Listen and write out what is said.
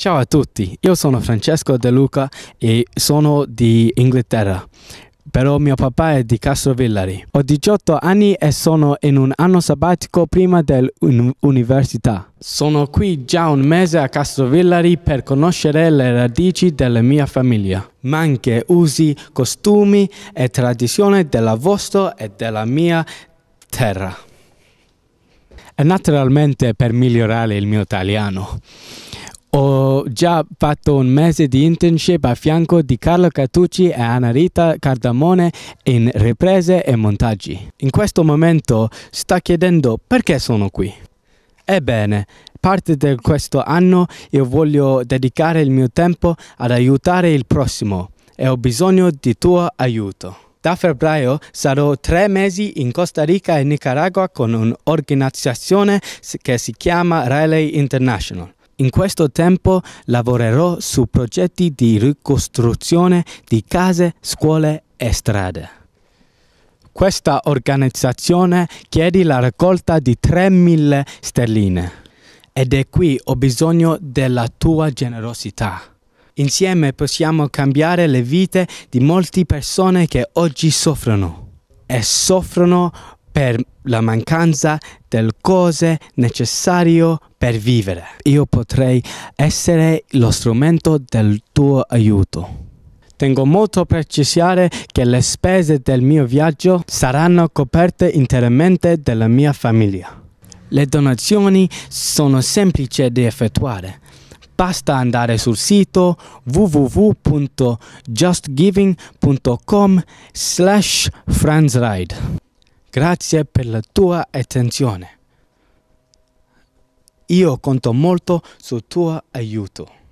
Ciao a tutti, io sono Francesco De Luca e sono di Inghilterra, però mio papà è di Castro Villari. Ho 18 anni e sono in un anno sabbatico prima dell'università. Sono qui già un mese a Castro Villari per conoscere le radici della mia famiglia, ma anche usi, costumi e tradizioni della vostra e della mia terra. E naturalmente per migliorare il mio italiano. Ho già fatto un mese di internship a fianco di Carlo Cattucci e Anarita Cardamone in riprese e montaggi. In questo momento sta chiedendo perché sono qui. Ebbene, parte di questo anno io voglio dedicare il mio tempo ad aiutare il prossimo e ho bisogno di tuo aiuto. Da febbraio sarò tre mesi in Costa Rica e Nicaragua con un'organizzazione che si chiama Raleigh International. In questo tempo lavorerò su progetti di ricostruzione di case, scuole e strade. Questa organizzazione chiede la raccolta di 3.000 sterline ed è qui ho bisogno della tua generosità. Insieme possiamo cambiare le vite di molte persone che oggi soffrono e soffrono per la mancanza del cose necessario per vivere. Io potrei essere lo strumento del tuo aiuto. Tengo molto a precisare che le spese del mio viaggio saranno coperte interamente dalla mia famiglia. Le donazioni sono semplici da effettuare. Basta andare sul sito www.justgiving.com slash franzride. Grazie per la tua attenzione. Io conto molto sul tuo aiuto.